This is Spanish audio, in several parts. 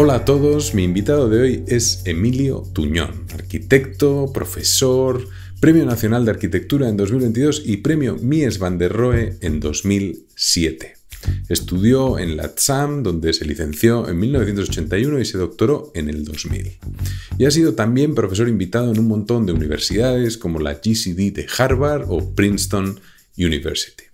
Hola a todos, mi invitado de hoy es Emilio Tuñón, arquitecto, profesor, Premio Nacional de Arquitectura en 2022 y Premio Mies van der Rohe en 2007. Estudió en la TSAM, donde se licenció en 1981 y se doctoró en el 2000. Y ha sido también profesor invitado en un montón de universidades como la GCD de Harvard o Princeton University.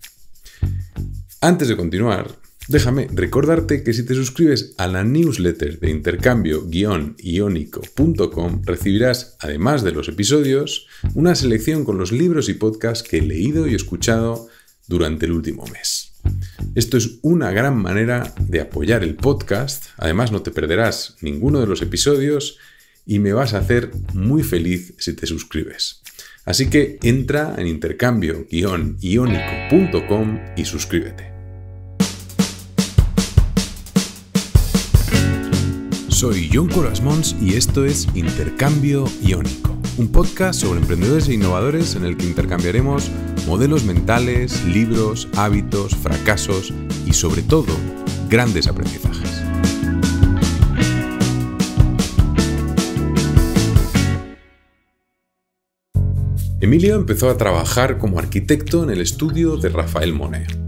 Antes de continuar, Déjame recordarte que si te suscribes a la newsletter de intercambio ionicocom recibirás, además de los episodios, una selección con los libros y podcasts que he leído y escuchado durante el último mes. Esto es una gran manera de apoyar el podcast, además no te perderás ninguno de los episodios y me vas a hacer muy feliz si te suscribes. Así que entra en intercambio ionicocom y suscríbete. Soy John Corasmons y esto es Intercambio Iónico, un podcast sobre emprendedores e innovadores en el que intercambiaremos modelos mentales, libros, hábitos, fracasos y sobre todo grandes aprendizajes. Emilio empezó a trabajar como arquitecto en el estudio de Rafael Monet.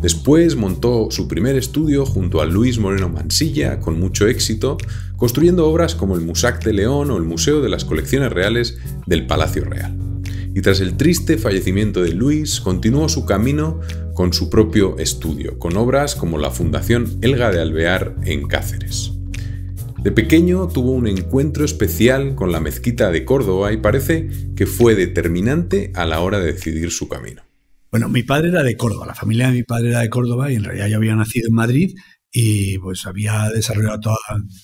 Después montó su primer estudio junto a Luis Moreno Mansilla con mucho éxito, construyendo obras como el Musac de León o el Museo de las Colecciones Reales del Palacio Real. Y tras el triste fallecimiento de Luis, continuó su camino con su propio estudio, con obras como la Fundación Elga de Alvear en Cáceres. De pequeño tuvo un encuentro especial con la mezquita de Córdoba y parece que fue determinante a la hora de decidir su camino. Bueno, mi padre era de Córdoba, la familia de mi padre era de Córdoba y en realidad yo había nacido en Madrid y pues había desarrollado toda,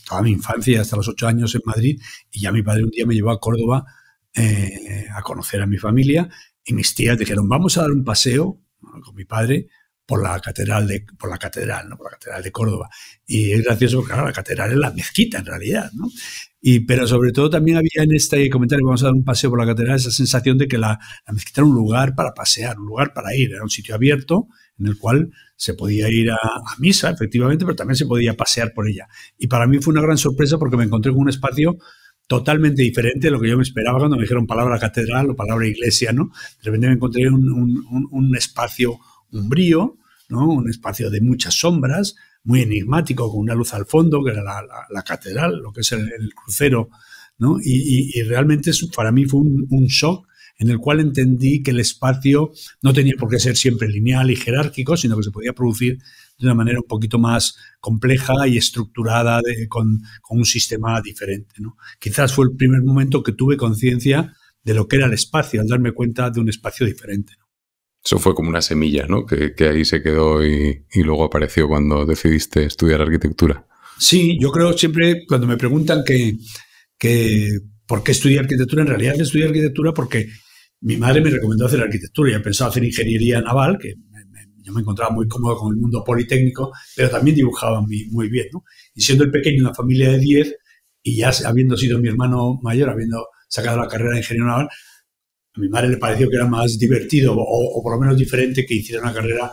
toda mi infancia hasta los ocho años en Madrid y ya mi padre un día me llevó a Córdoba eh, a conocer a mi familia y mis tías dijeron vamos a dar un paseo con mi padre por la catedral de por la catedral no por la catedral de Córdoba y es gracioso porque claro, la catedral es la mezquita en realidad no pero sobre todo también había en este comentario, vamos a dar un paseo por la catedral, esa sensación de que la, mezquita era un lugar para pasear, un lugar para ir, era un sitio abierto en el cual se podía ir a, misa, efectivamente, pero también se podía pasear por ella. Y para mí fue una gran sorpresa porque me encontré con un espacio totalmente diferente de lo que yo me esperaba cuando me dijeron palabra catedral o palabra iglesia, ¿no? De repente me encontré un, un, espacio umbrío, Un espacio de muchas sombras, muy enigmático, con una luz al fondo, que era la, catedral, lo que es el, crucero, Y, realmente para mí fue un, shock en el cual entendí que el espacio no tenía por qué ser siempre lineal y jerárquico, sino que se podía producir de una manera un poquito más compleja y estructurada con, un sistema diferente. Quizás fue el primer momento que tuve conciencia de lo que era el espacio, al darme cuenta de un espacio diferente eso fue como una semilla, ¿no? Que, que ahí se quedó y, y, luego apareció cuando decidiste estudiar arquitectura. Sí, yo creo siempre cuando me preguntan que, que por qué estudié arquitectura, en realidad estudié arquitectura porque mi madre me recomendó hacer arquitectura. Yo pensaba hacer ingeniería naval, que yo me encontraba muy cómodo con el mundo politécnico, pero también dibujaba muy, muy bien, ¿no? Y siendo el pequeño de una familia de 10 y ya habiendo sido mi hermano mayor, habiendo sacado la carrera de ingeniero naval, a mi madre le pareció que era más divertido o, por lo menos diferente que hiciera una carrera,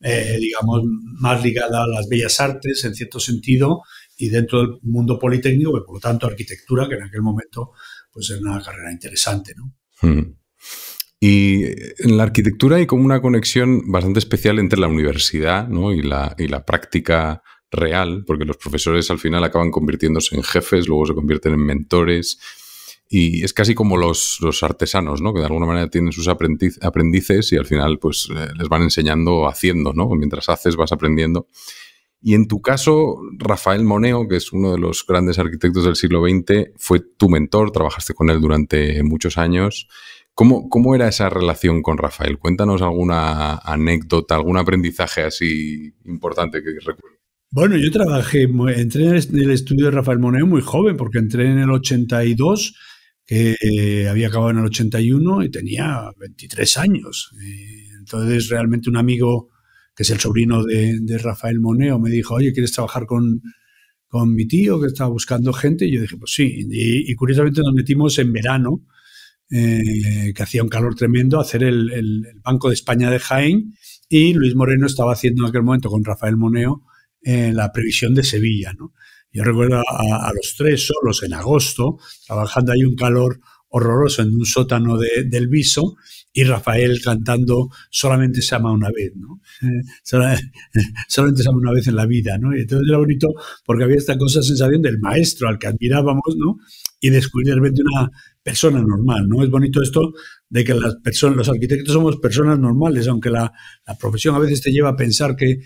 eh, digamos, más ligada a las bellas artes en cierto sentido y dentro del mundo politécnico, que por lo tanto arquitectura, que en aquel momento pues era una carrera interesante. ¿no? Hmm. Y en la arquitectura hay como una conexión bastante especial entre la universidad y, y la práctica real, porque los profesores al final acaban convirtiéndose en jefes, luego se convierten en mentores y es casi como los, los artesanos, ¿no? Que de alguna manera tienen sus aprendices y al final pues les van enseñando haciendo, ¿no? Mientras haces vas aprendiendo. Y en tu caso, Rafael Moneo, que es uno de los grandes arquitectos del siglo XX, fue tu mentor, trabajaste con él durante muchos años. ¿Cómo, ¿Cómo, era esa relación con Rafael? Cuéntanos alguna anécdota, algún aprendizaje así importante que recuerdes. Bueno, yo trabajé, entré en el estudio de Rafael Moneo muy joven, porque entré en el 82 que eh, había acabado en el 81 y tenía 23 años. Eh, entonces, realmente un amigo, que es el sobrino de, Rafael Moneo, me dijo, oye, ¿quieres trabajar con, mi tío que estaba buscando gente? Y yo dije, pues sí. Y, curiosamente nos metimos en verano, eh, que hacía un calor tremendo, a hacer el, el, Banco de España de Jaén. Y Luis Moreno estaba haciendo en aquel momento con Rafael Moneo la previsión de Sevilla, ¿no? Yo recuerdo a, los tres solos en agosto, trabajando ahí un calor horroroso en un sótano de, del viso, y Rafael cantando Solamente se ama una vez, ¿no? solamente se ama una vez en la vida, ¿no? Y entonces era bonito porque había esta cosa, sensación del maestro al que admirábamos, ¿no? Y descubrir de una persona normal, ¿no? Es bonito esto de que las personas, los arquitectos somos personas normales, aunque la, profesión a veces te lleva a pensar que,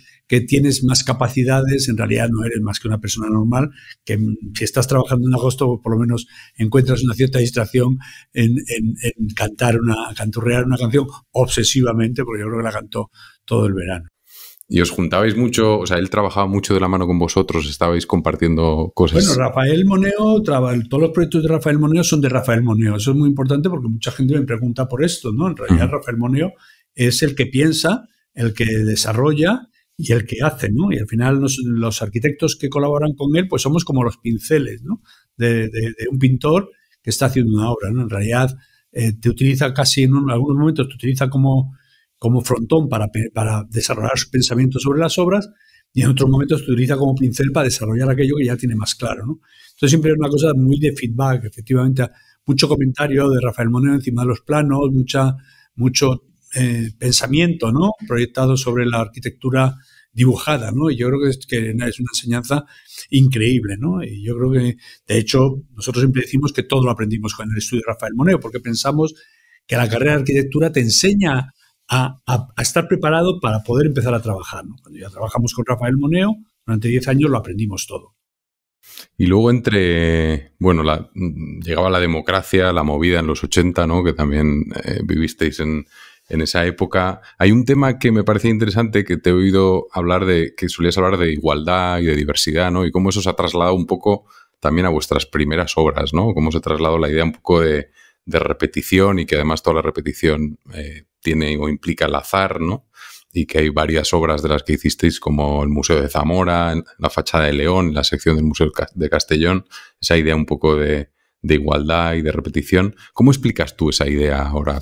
tienes más capacidades, en realidad no eres más que una persona normal, que si estás trabajando en agosto, por lo menos encuentras una cierta distracción en, en, cantar una real una canción obsesivamente, porque yo creo que la cantó todo el verano. Y os juntabais mucho, o sea, él trabajaba mucho de la mano con vosotros, estabais compartiendo cosas. Bueno, Rafael Moneo, todos los proyectos de Rafael Moneo son de Rafael Moneo. Eso es muy importante porque mucha gente me pregunta por esto, ¿no? En realidad, Rafael Moneo es el que piensa, el que desarrolla y el que hace, ¿no? Y al final los arquitectos que colaboran con él, pues somos como los pinceles, ¿no? De, de, un pintor que está haciendo una obra, ¿no? En realidad, eh, te utiliza casi en, algunos momentos, te utiliza como, como frontón para, para desarrollar su pensamiento sobre las obras y en otros momentos te utiliza como pincel para desarrollar aquello que ya tiene más claro. ¿no? Entonces siempre es una cosa muy de feedback, efectivamente, mucho comentario de Rafael Moneo encima de los planos, mucha, mucho eh, pensamiento ¿no? proyectado sobre la arquitectura dibujada, ¿no? Y yo creo que es, que es una enseñanza increíble, ¿no? Y yo creo que, de hecho, nosotros siempre decimos que todo lo aprendimos con el estudio de Rafael Moneo, porque pensamos que la carrera de arquitectura te enseña a, estar preparado para poder empezar a trabajar, Cuando ya trabajamos con Rafael Moneo, durante 10 años lo aprendimos todo. Y luego entre, bueno, llegaba la democracia, la movida en los 80, ¿no? Que también eh, vivisteis en, en esa época. Hay un tema que me parece interesante que te he oído hablar de, que solías hablar de igualdad y de diversidad, ¿no? Y cómo eso se ha trasladado un poco también a vuestras primeras obras, ¿no? Cómo se ha trasladado la idea un poco de, repetición y que además toda la repetición eh, tiene o implica el azar, ¿no? Y que hay varias obras de las que hicisteis, como el Museo de Zamora, la fachada de León, la sección del Museo de Castellón, esa idea un poco de igualdad y de repetición. ¿Cómo explicas tú esa idea ahora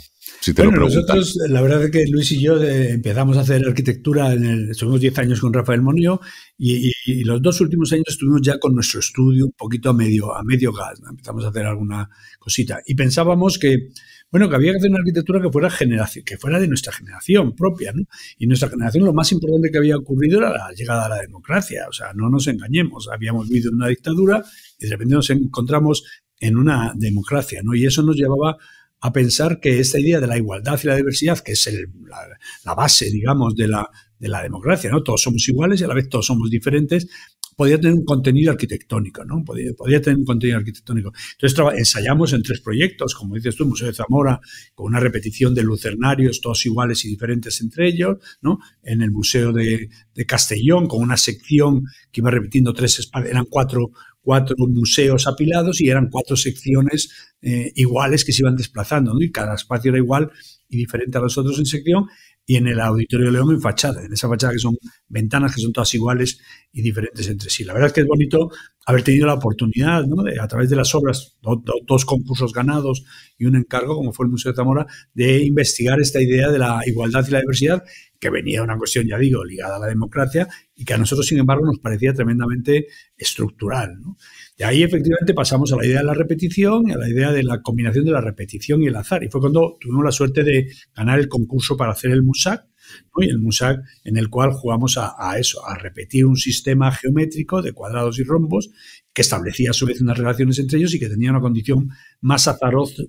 bueno, nosotros, eh, la verdad es que Luis y yo eh, empezamos a hacer arquitectura, en el, estuvimos 10 años con Rafael Monio y, los dos últimos años estuvimos ya con nuestro estudio un poquito a medio, a medio gas, empezamos a hacer alguna cosita. Y pensábamos que, bueno, que había que hacer una arquitectura que fuera, generación, que fuera de nuestra generación propia, ¿no? Y nuestra generación lo más importante que había ocurrido era la llegada a la democracia, o sea, no nos engañemos, habíamos vivido en una dictadura y de repente nos encontramos en una democracia, ¿no? Y eso nos llevaba a pensar que esta idea de la igualdad y la diversidad, que es la, base, digamos, de la, de la democracia, ¿no? Todos somos iguales y a la vez todos somos diferentes, podría tener un contenido arquitectónico, ¿no? Podría, tener un contenido arquitectónico. Entonces ensayamos en tres proyectos, como dices tú, Museo de Zamora, con una repetición de lucernarios, todos iguales y diferentes entre ellos, ¿no? En el Museo de, de Castellón, con una sección que iba repitiendo tres espacios, eran cuatro, cuatro museos apilados y eran cuatro secciones eh, iguales que se iban desplazando, y cada espacio era igual y diferente a los otros en sección, y en el Auditorio de León en fachada, en esa fachada que son ventanas que son todas iguales y diferentes entre sí. La verdad es que es bonito haber tenido la oportunidad, ¿no? a través de las obras, dos concursos ganados y un encargo, como fue el Museo de Zamora, de investigar esta idea de la igualdad y la diversidad, que venía de una cuestión, ya digo, ligada a la democracia y que a nosotros, sin embargo, nos parecía tremendamente estructural. Y ahí efectivamente pasamos a la idea de la repetición, y a la idea de la combinación de la repetición y el azar. Y fue cuando tuvimos la suerte de ganar el concurso para hacer el MUSAC, ¿no? y el MUSAC en el cual jugamos a, eso, a repetir un sistema geométrico de cuadrados y rombos que establecía a su vez unas relaciones entre ellos y que tenía una condición más,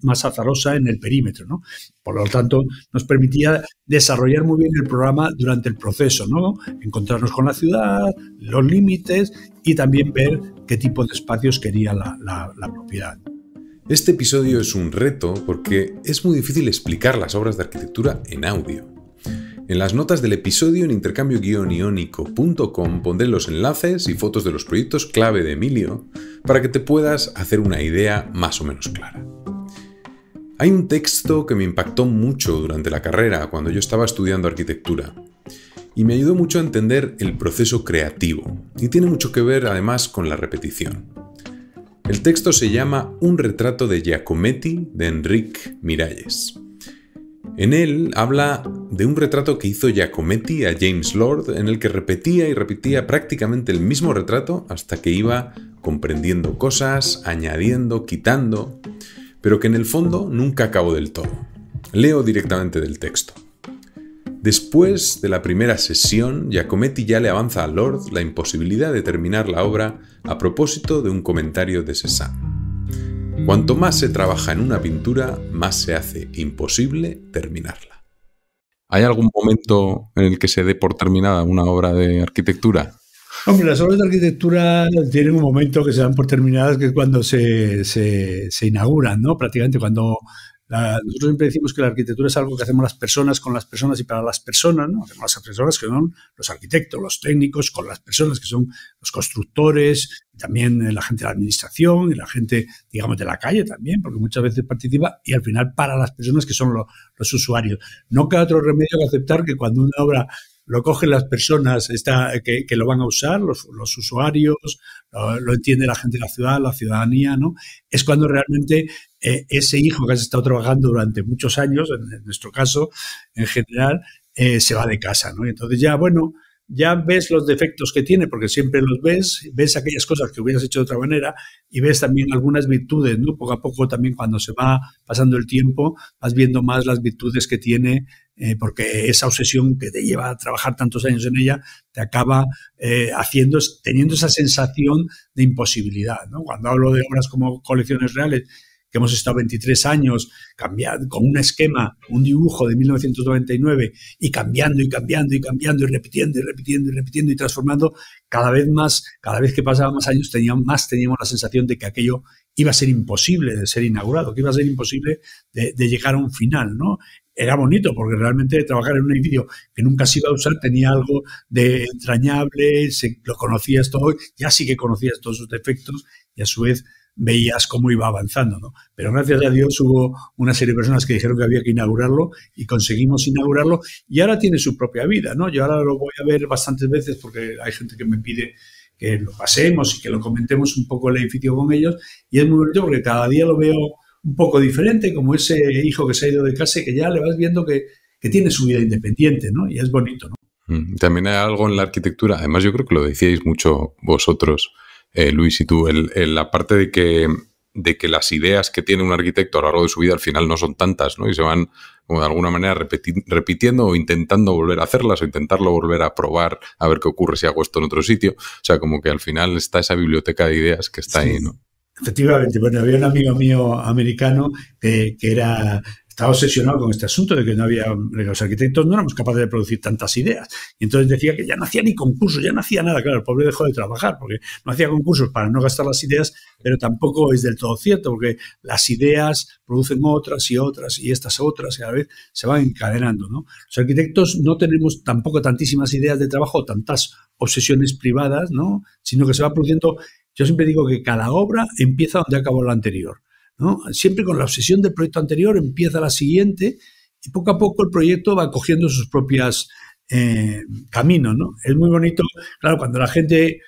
más azarosa en el perímetro. ¿no? Por lo tanto, nos permitía desarrollar muy bien el programa durante el proceso, ¿no? encontrarnos con la ciudad, los límites y también ver qué tipo de espacios quería la, propiedad. Este episodio es un reto porque es muy difícil explicar las obras de arquitectura en audio. En las notas del episodio en intercambio ionicocom pondré los enlaces y fotos de los proyectos clave de Emilio para que te puedas hacer una idea más o menos clara. Hay un texto que me impactó mucho durante la carrera cuando yo estaba estudiando arquitectura y me ayudó mucho a entender el proceso creativo, y tiene mucho que ver además con la repetición. El texto se llama Un retrato de Giacometti de Enrique Miralles. En él habla de un retrato que hizo Giacometti a James Lord, en el que repetía y repetía prácticamente el mismo retrato hasta que iba comprendiendo cosas, añadiendo, quitando, pero que en el fondo nunca acabó del todo. Leo directamente del texto. Después de la primera sesión, Giacometti ya le avanza a Lord la imposibilidad de terminar la obra a propósito de un comentario de Cézanne. Cuanto más se trabaja en una pintura, más se hace imposible terminarla. ¿Hay algún momento en el que se dé por terminada una obra de arquitectura? Hombre, las obras de arquitectura tienen un momento que se dan por terminadas, que es cuando se, se inauguran, ¿no? Prácticamente cuando nosotros siempre decimos que la arquitectura es algo que hacemos las personas con las personas y para las personas, ¿no? Hacemos las personas que son los arquitectos, los técnicos, con las personas que son los constructores, también eh, la gente de la administración y la gente, digamos, de la calle también, porque muchas veces participa y al final para las personas que son los usuarios. No queda otro remedio que aceptar que cuando una obra lo cogen las personas que, lo van a usar, los, usuarios, lo, entiende la gente de la ciudad, la ciudadanía, ¿no? Es cuando realmente eh, ese hijo que has estado trabajando durante muchos años, en, nuestro caso en general, eh, se va de casa, ¿no? entonces ya, bueno, ya ves los defectos que tiene, porque siempre los ves, ves aquellas cosas que hubieras hecho de otra manera y ves también algunas virtudes, ¿no? Poco a poco también cuando se va pasando el tiempo, vas viendo más las virtudes que tiene eh, porque esa obsesión que te lleva a trabajar tantos años en ella te acaba eh, teniendo esa sensación de imposibilidad. Cuando hablo de obras como colecciones reales, que hemos estado 23 años cambiando, con un esquema, un dibujo de 1999 y cambiando y cambiando y cambiando y repitiendo y repitiendo y repitiendo y transformando, cada vez más, cada vez que pasaban más años teníamos, más teníamos la sensación de que aquello iba a ser imposible de ser inaugurado, que iba a ser imposible de, de llegar a un final, ¿no? era bonito, porque realmente trabajar en un edificio que nunca se iba a usar tenía algo de entrañable, se, lo conocías todo, ya sí que conocías todos sus defectos y a su vez veías cómo iba avanzando. ¿no? Pero gracias a Dios hubo una serie de personas que dijeron que había que inaugurarlo y conseguimos inaugurarlo y ahora tiene su propia vida. ¿no? Yo ahora lo voy a ver bastantes veces porque hay gente que me pide que lo pasemos y que lo comentemos un poco el edificio con ellos y es muy bonito porque cada día lo veo un poco diferente, como ese hijo que se ha ido de casa que ya le vas viendo que, tiene su vida independiente, ¿no? Y es bonito, ¿no? Mm, también hay algo en la arquitectura, además yo creo que lo decíais mucho vosotros, eh, Luis y tú, en la parte de que, de que las ideas que tiene un arquitecto a lo largo de su vida al final no son tantas, ¿no? Y se van, como de alguna manera, repitiendo o intentando volver a hacerlas o intentarlo volver a probar, a ver qué ocurre si hago esto en otro sitio. O sea, como que al final está esa biblioteca de ideas que está ahí, ¿no? Efectivamente, había un amigo mío americano que, era estaba obsesionado con este asunto de que no había, los arquitectos no éramos capaces de producir tantas ideas. Y entonces decía que ya no hacía ni concursos, ya no hacía nada. Claro, el pobre dejó de trabajar porque no hacía concursos para no gastar las ideas, pero tampoco es del todo cierto porque las ideas producen otras y otras y estas otras y a vez se van encadenando. ¿no? Los arquitectos no tenemos tampoco tantísimas ideas de trabajo, tantas obsesiones privadas, ¿no? sino que se va produciendo yo siempre digo que cada obra empieza donde acabó la anterior. Siempre con la obsesión del proyecto anterior empieza la siguiente y poco a poco el proyecto va cogiendo sus propias eh, caminos. Es muy bonito, claro, cuando la gente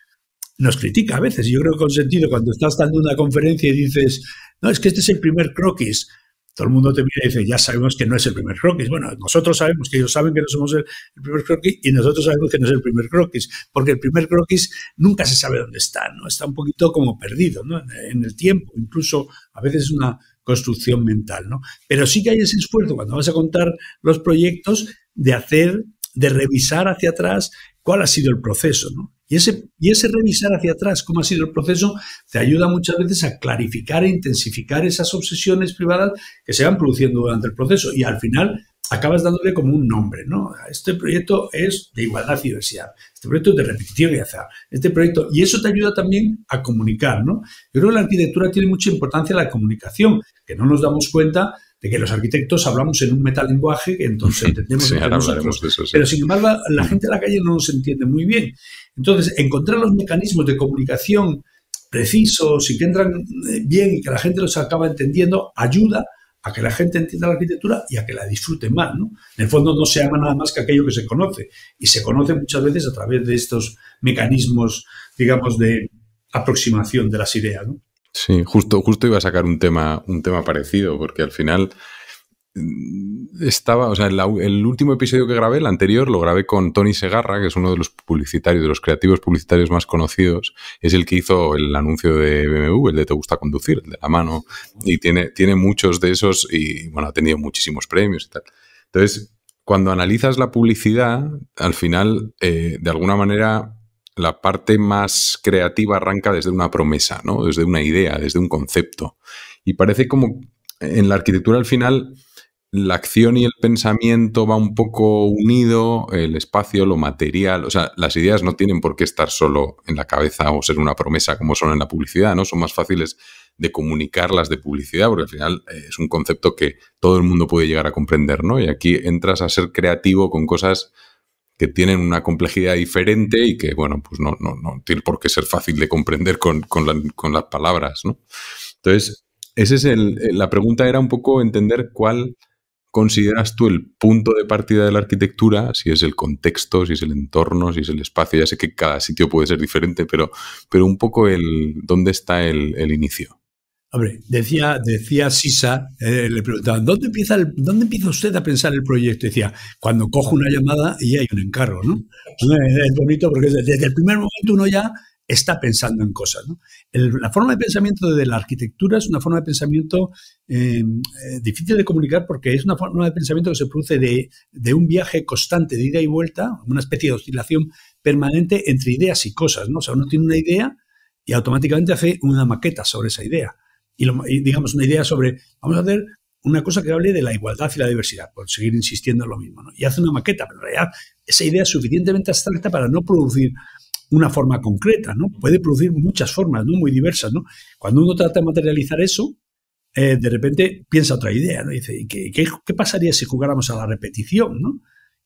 nos critica a veces, yo creo que con sentido, cuando estás dando una conferencia y dices, no, es que este es el primer croquis, todo el mundo te mira y dice, ya sabemos que no es el primer croquis. Bueno, nosotros sabemos que ellos saben que no somos el, primer croquis y nosotros sabemos que no es el primer croquis, porque el primer croquis nunca se sabe dónde está, ¿no? Está un poquito como perdido, En el tiempo, incluso a veces una construcción mental, ¿no? Pero sí que hay ese esfuerzo cuando vas a contar los proyectos de hacer de revisar hacia atrás cuál ha sido el proceso. ¿no? Y, ese, y ese revisar hacia atrás cómo ha sido el proceso te ayuda muchas veces a clarificar e intensificar esas obsesiones privadas que se van produciendo durante el proceso y al final acabas dándole como un nombre. ¿no? Este proyecto es de igualdad y diversidad, este proyecto es de repetición y azar, este proyecto... Y eso te ayuda también a comunicar. ¿no? Yo creo que la arquitectura tiene mucha importancia en la comunicación, que no nos damos cuenta de que los arquitectos hablamos en un metalenguaje que entonces entendemos nosotros. Pero sin embargo, la, mm. gente de la calle no nos entiende muy bien. Entonces, encontrar los mecanismos de comunicación precisos y que entran eh, bien y que la gente los acaba entendiendo ayuda a que la gente entienda la arquitectura y a que la disfrute más. ¿no? En el fondo no se ama nada más que aquello que se conoce y se conoce muchas veces a través de estos mecanismos, digamos, de aproximación de las ideas. ¿no? Sí, justo, justo iba a sacar un tema, un tema parecido, porque al final mm, estaba, o sea, el, último episodio que grabé, el anterior, lo grabé con Tony Segarra, que es uno de los publicitarios, de los creativos publicitarios más conocidos. Es el que hizo el anuncio de BMW, el de Te gusta conducir, el de la mano. Y tiene, tiene muchos de esos y, bueno, ha tenido muchísimos premios y tal. Entonces, cuando analizas la publicidad, al final, eh, de alguna manera, la parte más creativa arranca desde una promesa, ¿no? desde una idea, desde un concepto. Y parece como en la arquitectura al final la acción y el pensamiento va un poco unido, el espacio, lo material, o sea, las ideas no tienen por qué estar solo en la cabeza o ser una promesa como son en la publicidad, ¿no? Son más fáciles de comunicarlas de publicidad, porque al final eh, es un concepto que todo el mundo puede llegar a comprender, ¿no? Y aquí entras a ser creativo con cosas que tienen una complejidad diferente y que, bueno, pues no, no, no tiene por qué ser fácil de comprender con, las palabras, ¿no? Entonces, ese es el, eh, la pregunta era un poco entender cuál consideras tú el punto de partida de la arquitectura, si es el contexto, si es el entorno, si es el espacio, ya sé que cada sitio puede ser diferente, pero, pero un poco el dónde está el inicio. Hombre, decía, decía Sisa, eh, le preguntaban, ¿dónde empieza, ¿dónde empieza usted a pensar el proyecto? Decía, cuando cojo una llamada y hay un encargo, ¿no? Es bonito porque desde el primer momento uno ya está pensando en cosas. ¿no? la forma de pensamiento de la arquitectura es una forma de pensamiento em, eh, difícil de comunicar porque es una forma de pensamiento que se produce de, de, un viaje constante de ida y vuelta, una especie de oscilación permanente entre ideas y cosas. ¿no? O sea, uno tiene una idea y automáticamente hace una maqueta sobre esa idea y, digamos una idea sobre, vamos a hacer una cosa que hable de la igualdad y la diversidad, por seguir insistiendo en lo mismo, ¿no? Y hace una maqueta, pero en realidad esa idea es suficientemente abstracta para no producir una forma concreta, ¿no? Puede producir muchas formas, ¿no? Muy diversas, ¿no? Cuando uno trata de materializar eso, eh, de repente piensa otra idea, ¿no? Dice, ¿qué, qué pasaría si jugáramos a la repetición, ¿no?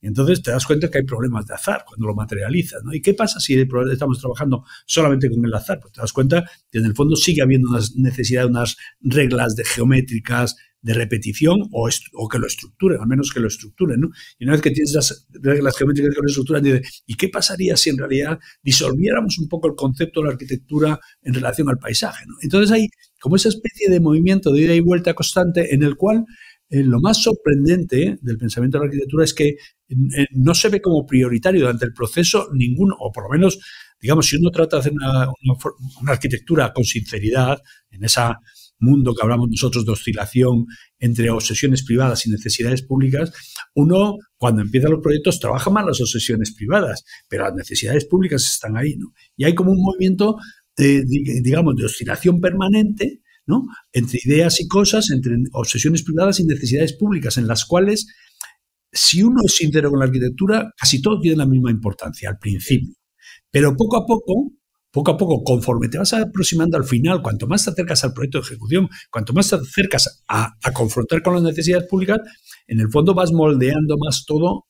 Entonces te das cuenta que hay problemas de azar cuando lo materializas. ¿no? ¿Y qué pasa si estamos trabajando solamente con el azar? Pues te das cuenta que en el fondo sigue habiendo una necesidad de unas reglas de geométricas, de repetición o, que lo estructuren, al menos que lo estructuren. ¿no? Y una vez que tienes las reglas geométricas que lo estructuran, ¿y qué pasaría si en realidad disolviéramos un poco el concepto de la arquitectura en relación al paisaje? Entonces hay como esa especie de movimiento de ida y vuelta constante en el cual eh, lo más sorprendente del pensamiento de la arquitectura es que no se ve como prioritario durante el proceso ninguno, o por lo menos, digamos, si uno trata de hacer una, arquitectura con sinceridad, en ese mundo que hablamos nosotros de oscilación entre obsesiones privadas y necesidades públicas, uno cuando empieza los proyectos trabaja más las obsesiones privadas, pero las necesidades públicas están ahí, ¿no? Y hay como un movimiento, de, digamos, de oscilación permanente entre ideas y cosas, entre obsesiones privadas y necesidades públicas, en las cuales, si uno es sincero con la arquitectura, casi todo tiene la misma importancia al principio. Pero poco a poco, poco a poco, conforme te vas aproximando al final, cuanto más te acercas al proyecto de ejecución, cuanto más te acercas a, confrontar con las necesidades públicas, en el fondo vas moldeando más todo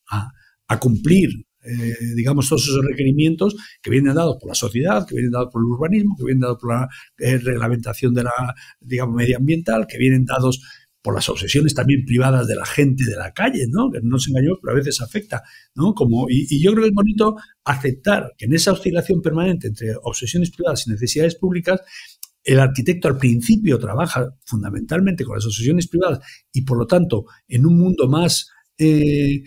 a cumplir eh, digamos, todos esos requerimientos que vienen dados por la sociedad, que vienen dados por el urbanismo, que vienen dados por la eh, reglamentación de la, digamos, medioambiental, que vienen dados por las obsesiones también privadas de la gente de la calle, ¿no? Que no se engañó, pero a veces afecta, ¿no? Como, y, yo creo que es bonito aceptar que en esa oscilación permanente entre obsesiones privadas y necesidades públicas, el arquitecto al principio trabaja fundamentalmente con las obsesiones privadas y por lo tanto en un mundo más, eh,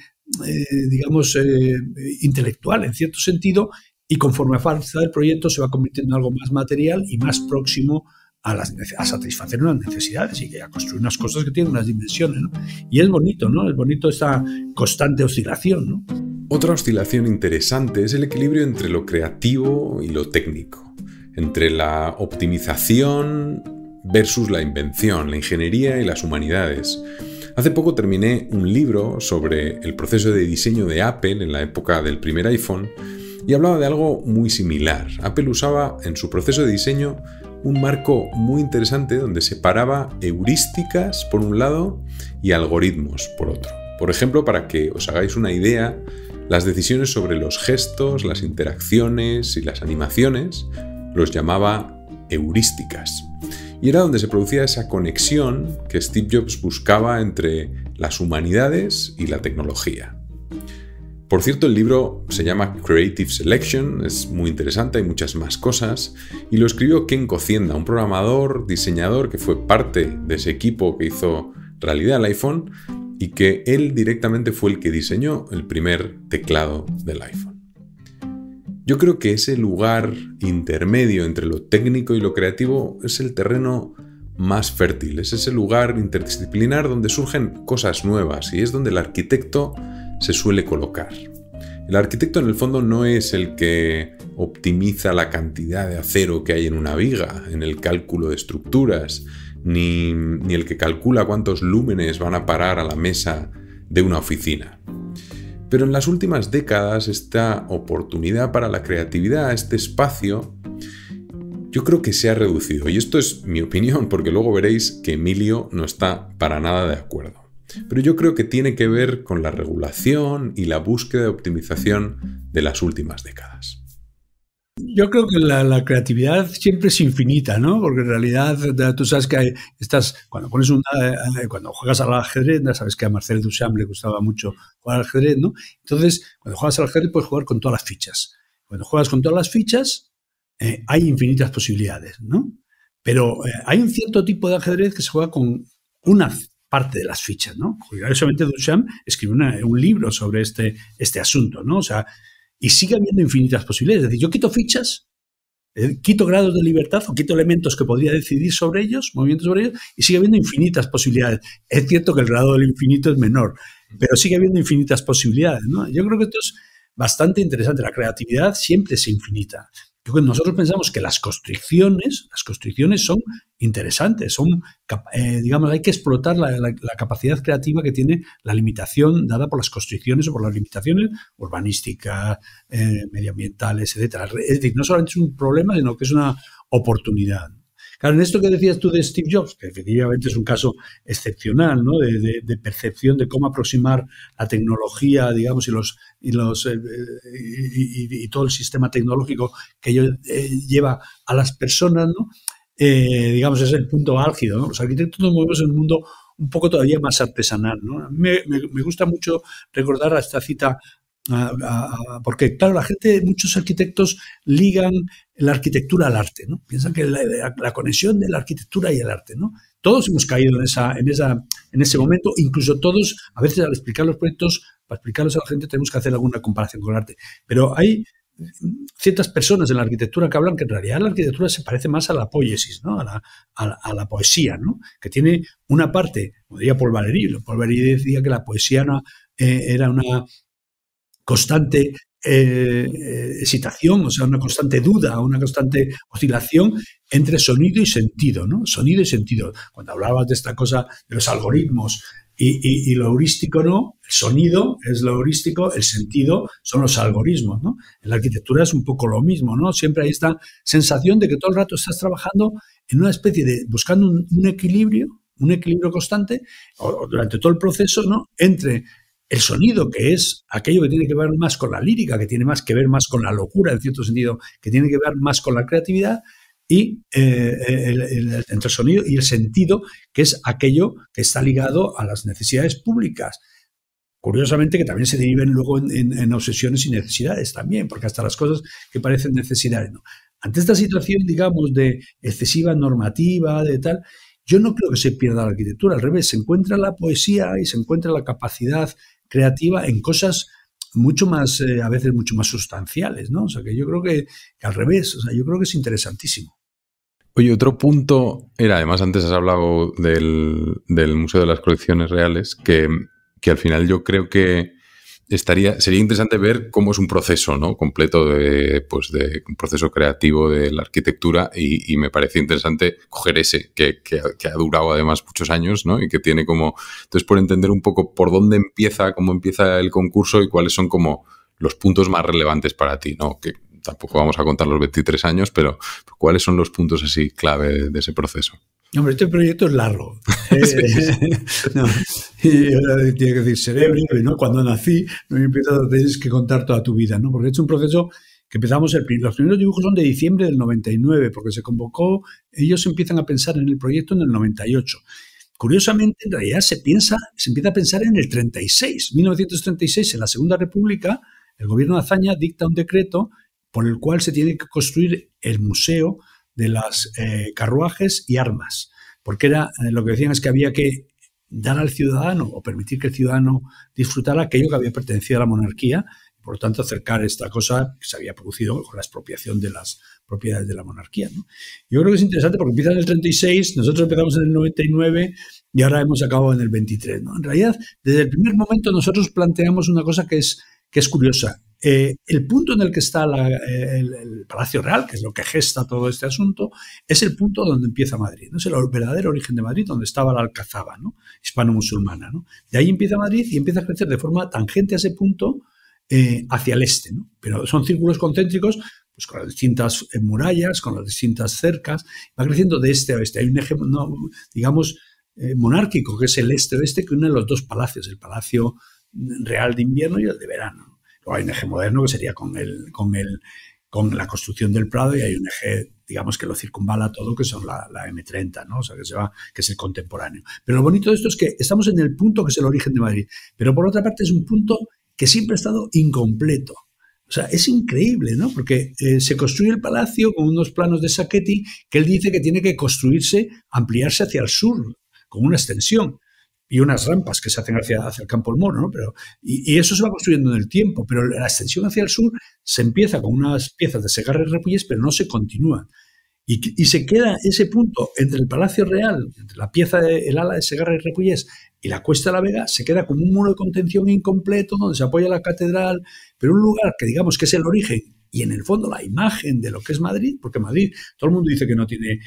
eh, digamos, eh, intelectual en cierto sentido, y conforme avanza el proyecto se va convirtiendo en algo más material y más próximo a, las, satisfacer unas necesidades y a construir unas cosas que tienen unas dimensiones. Y es bonito, ¿no? Es bonito esta constante oscilación, ¿no? Otra oscilación interesante es el equilibrio entre lo creativo y lo técnico, entre la optimización versus la invención, la ingeniería y las humanidades. Hace poco terminé un libro sobre el proceso de diseño de Apple en la época del primer iPhone y hablaba de algo muy similar. Apple usaba en su proceso de diseño un marco muy interesante donde separaba heurísticas por un lado y algoritmos por otro. Por ejemplo, para que os hagáis una idea, las decisiones sobre los gestos, las interacciones y las animaciones los llamaba heurísticas. Y era donde se producía esa conexión que Steve Jobs buscaba entre las humanidades y la tecnología. Por cierto, el libro se llama Creative Selection, es muy interesante, hay muchas más cosas, y lo escribió Ken Cocienda, un programador, diseñador que fue parte de ese equipo que hizo realidad el iPhone y que él directamente fue el que diseñó el primer teclado del iPhone. Yo creo que ese lugar intermedio entre lo técnico y lo creativo es el terreno más fértil, es ese lugar interdisciplinar donde surgen cosas nuevas y es donde el arquitecto se suele colocar. El arquitecto en el fondo no es el que optimiza la cantidad de acero que hay en una viga, en el cálculo de estructuras, ni, ni el que calcula cuántos lúmenes van a parar a la mesa de una oficina. Pero en las últimas décadas esta oportunidad para la creatividad, este espacio, yo creo que se ha reducido. Y esto es mi opinión, porque luego veréis que Emilio no está para nada de acuerdo. Pero yo creo que tiene que ver con la regulación y la búsqueda de optimización de las últimas décadas. Yo creo que la, creatividad siempre es infinita, ¿no? Porque en realidad tú sabes que estás, cuando pones eh, cuando juegas al ajedrez, sabes que a Marcel Duchamp le gustaba mucho jugar al ajedrez, ¿no? Entonces, cuando juegas al ajedrez puedes jugar con todas las fichas. Cuando juegas con todas las fichas, eh, hay infinitas posibilidades, ¿no? Pero eh, hay un cierto tipo de ajedrez que se juega con una parte de las fichas, ¿no? Curiosamente Duchamp escribió un libro sobre este, este asunto, ¿no? O sea, y sigue habiendo infinitas posibilidades. Es decir, yo quito fichas, eh, quito grados de libertad o quito elementos que podría decidir sobre ellos, movimientos sobre ellos, y sigue habiendo infinitas posibilidades. Es cierto que el grado del infinito es menor, pero sigue habiendo infinitas posibilidades. ¿no? Yo creo que esto es bastante interesante. La creatividad siempre es infinita nosotros pensamos que las constricciones, las constricciones son interesantes, son, eh, digamos, hay que explotar la, capacidad creativa que tiene la limitación dada por las constricciones o por las limitaciones urbanísticas, eh, medioambientales, etcétera. Es decir, no solamente es un problema, sino que es una oportunidad. Claro, en esto que decías tú de Steve Jobs, que efectivamente es un caso excepcional, ¿no? De, percepción de cómo aproximar la tecnología, digamos, y los y los eh, y, todo el sistema tecnológico que eh, lleva a las personas, ¿no? Eh, digamos, es el punto álgido. Los arquitectos nos movemos en un mundo un poco todavía más artesanal. me, gusta mucho recordar a esta cita porque, claro, la gente, muchos arquitectos ligan la arquitectura al arte, ¿no? Piensan que la, la, conexión de la arquitectura y el arte, ¿no? Todos hemos caído en, esa, en, esa, en ese momento, incluso todos, a veces al explicar los proyectos, para explicarlos a la gente tenemos que hacer alguna comparación con el arte. Pero hay ciertas personas en la arquitectura que hablan que en realidad la arquitectura se parece más a la poiesis, ¿no? a, la, poesía, ¿no? que tiene una parte, como diría Paul Valéry, Paul Valéry decía que la poesía era eh, una, constante eh, excitación, o sea, una constante duda, una constante oscilación entre sonido y sentido, ¿no? Sonido y sentido. Cuando hablabas de esta cosa de los algoritmos y, lo heurístico, ¿no? El sonido es lo heurístico, el sentido son los algoritmos, ¿no? En la arquitectura es un poco lo mismo, ¿no? Siempre hay esta sensación de que todo el rato estás trabajando en una especie de, buscando un, equilibrio, un equilibrio constante, durante todo el proceso, ¿no? Entre el sonido, que es aquello que tiene que ver más con la lírica, que tiene más que ver más con la locura, en cierto sentido, que tiene que ver más con la creatividad, y eh, el, entre el sonido y el sentido, que es aquello que está ligado a las necesidades públicas. Curiosamente, que también se deriven luego en, obsesiones y necesidades también, porque hasta las cosas que parecen necesidades. ¿no? Ante esta situación, digamos, de excesiva normativa, de tal, yo no creo que se pierda la arquitectura, al revés, se encuentra la poesía y se encuentra la capacidad creativa en cosas mucho más, eh, a veces mucho más sustanciales, ¿no? O sea, que yo creo que, al revés, o sea, yo creo que es interesantísimo. Oye, otro punto era, además antes has hablado del, del Museo de las Colecciones Reales, que al final yo creo que estaría, sería interesante ver cómo es un proceso completo de, pues de un proceso creativo de la arquitectura y, me parece interesante coger ese que, que, ha durado además muchos años ¿no? y que tiene como... Entonces, por entender un poco por dónde empieza, cómo empieza el concurso y cuáles son como los puntos más relevantes para ti, ¿no? Que tampoco vamos a contar los 23 años, pero cuáles son los puntos así clave de ese proceso. Hombre, este proyecto es largo. Y tiene que decir, cerebro, Cuando nací, no me empezado a que contar toda tu vida, ¿no? Porque es un proceso que empezamos, el, los primeros dibujos son de diciembre del 99, porque se convocó, ellos empiezan a pensar en el proyecto en el 98. Curiosamente, en realidad se piensa, se empieza a pensar en el 36, 1936, en la Segunda República, el gobierno de Azaña dicta un decreto por el cual se tiene que construir el museo de las eh, carruajes y armas, porque era eh, lo que decían es que había que dar al ciudadano o permitir que el ciudadano disfrutara aquello que había pertenecido a la monarquía, por lo tanto acercar esta cosa que se había producido con la expropiación de las propiedades de la monarquía. Yo creo que es interesante porque empieza en el 36, nosotros empezamos en el 99 y ahora hemos acabado en el 23. ¿no? En realidad, desde el primer momento nosotros planteamos una cosa que es, que es curiosa eh, el punto en el que está eh, el, Palacio Real, que es lo que gesta todo este asunto, es el punto donde empieza Madrid. ¿no? Es el verdadero origen de Madrid, donde estaba la Alcazaba, hispano hispano-musulmana. De ahí empieza Madrid y empieza a crecer de forma tangente a ese punto eh, hacia el este. Pero son círculos concéntricos pues con las distintas murallas, con las distintas cercas, va creciendo de este a este, Hay un eje, digamos, monárquico, que es el este-oeste, que une los dos palacios, el Palacio Real de invierno y el de verano un eje moderno, que sería con, el, con, el, con la construcción del Prado, y hay un eje, digamos, que lo circunvala todo, que son la, M30, ¿no? O sea, que, se va, que es el contemporáneo. Pero lo bonito de esto es que estamos en el punto que es el origen de Madrid, pero por otra parte es un punto que siempre ha estado incompleto. O sea, es increíble, ¿no? Porque eh, se construye el palacio con unos planos de Saqueti que él dice que tiene que construirse, ampliarse hacia el sur, con una extensión y unas rampas que se hacen hacia, hacia el campo el moro, ¿no? Pero, y, eso se va construyendo en el tiempo, pero la extensión hacia el sur se empieza con unas piezas de segarra y Repullés, pero no se continúa. Y, se queda ese punto entre el Palacio Real, entre la pieza, del ala de Segarra y Repullés y la Cuesta de la Vega, se queda como un muro de contención incompleto donde se apoya la catedral, pero un lugar que digamos que es el origen y en el fondo la imagen de lo que es Madrid, porque Madrid, todo el mundo dice que no tiene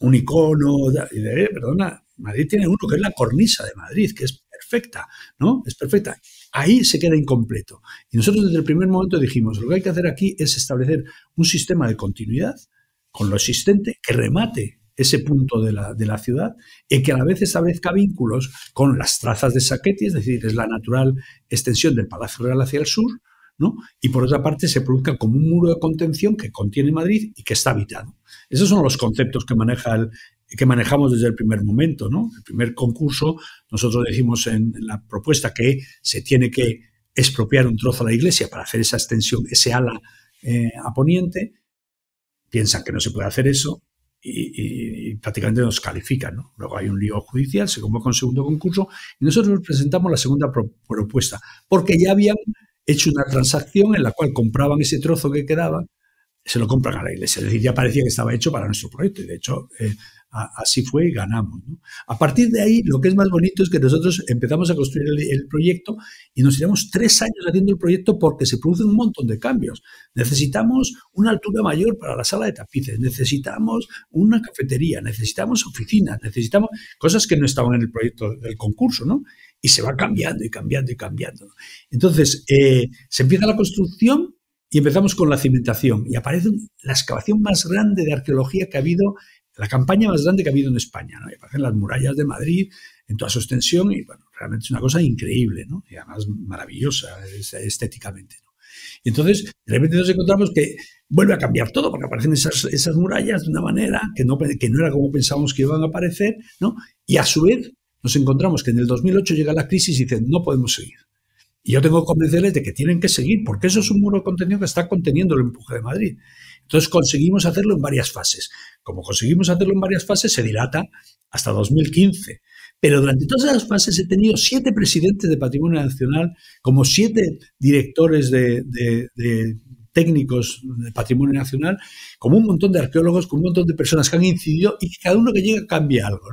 un icono, eh, perdona, Madrid tiene uno que es la cornisa de Madrid, que es perfecta, ¿no? Es perfecta. Ahí se queda incompleto. Y nosotros desde el primer momento dijimos, lo que hay que hacer aquí es establecer un sistema de continuidad con lo existente que remate ese punto de la, de la, ciudad y que a la vez establezca vínculos con las trazas de Saqueti, es decir, es la natural extensión del Palacio Real hacia el sur, ¿no? y por otra parte se produzca como un muro de contención que contiene Madrid y que está habitado. Esos son los conceptos que maneja el, que manejamos desde el primer momento, ¿no? El primer concurso, nosotros decimos en la propuesta que se tiene que expropiar un trozo a la iglesia para hacer esa extensión, ese ala eh, a poniente, piensan que no se puede hacer eso y, prácticamente nos califican, ¿no? Luego hay un lío judicial, se convoca con segundo concurso y nosotros presentamos la segunda propuesta, porque ya habían hecho una transacción en la cual compraban ese trozo que quedaba, se lo compran a la iglesia, es decir, ya parecía que estaba hecho para nuestro proyecto y de hecho... Eh, así fue y ganamos. A partir de ahí, lo que es más bonito es que nosotros empezamos a construir el, proyecto y nos llevamos tres años haciendo el proyecto porque se produce un montón de cambios. Necesitamos una altura mayor para la sala de tapices, necesitamos una cafetería, necesitamos oficinas, necesitamos cosas que no estaban en el proyecto del concurso, ¿no? Y se va cambiando y cambiando y cambiando. Entonces, eh, se empieza la construcción y empezamos con la cimentación. Y aparece la excavación más grande de arqueología que ha habido la campaña más grande que ha habido en España, ¿no? aparecen las murallas de Madrid en toda su extensión y, bueno, realmente es una cosa increíble, ¿no? Y además maravillosa estéticamente, Y entonces, de repente nos encontramos que vuelve a cambiar todo, porque aparecen esas, murallas de una manera que no, que no era como pensábamos que iban a aparecer, ¿no? Y a su vez nos encontramos que en el 2008 llega la crisis y dicen, no podemos seguir. Y yo tengo que convencerles de que tienen que seguir, porque eso es un muro contenido que está conteniendo el empuje de Madrid. Entonces conseguimos hacerlo en varias fases. Como conseguimos hacerlo en varias fases, se dilata hasta 2015. Pero durante todas esas fases he tenido siete presidentes de Patrimonio Nacional, como siete directores de, técnicos de Patrimonio Nacional, como un montón de arqueólogos, como un montón de personas que han incidido y cada uno que llega cambia algo,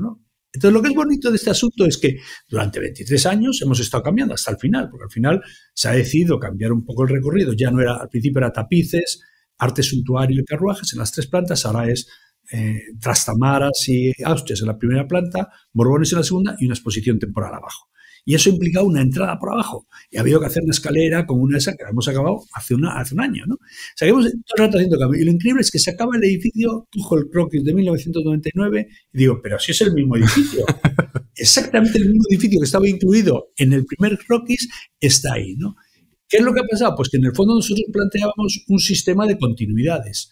Entonces, lo que es bonito de este asunto es que durante 23 años hemos estado cambiando hasta el final, porque al final se ha decidido cambiar un poco el recorrido. Ya no era, al principio era tapices, arte suntuario y carruajes en las tres plantas, ahora es eh, Trastamaras y Austrias en la primera planta, Borbones en la segunda y una exposición temporal abajo. Y eso implicaba una entrada por abajo. Y ha habido que hacer una escalera con una esa que hemos acabado hace, un año. ¿no? O cambio. Y lo increíble es que se acaba el edificio, cojo el croquis de 1999 y digo, pero si es el mismo edificio. Exactamente el mismo edificio que estaba incluido en el primer croquis está ahí. ¿no? ¿Qué es lo que ha pasado? Pues que en el fondo nosotros planteábamos un sistema de continuidades.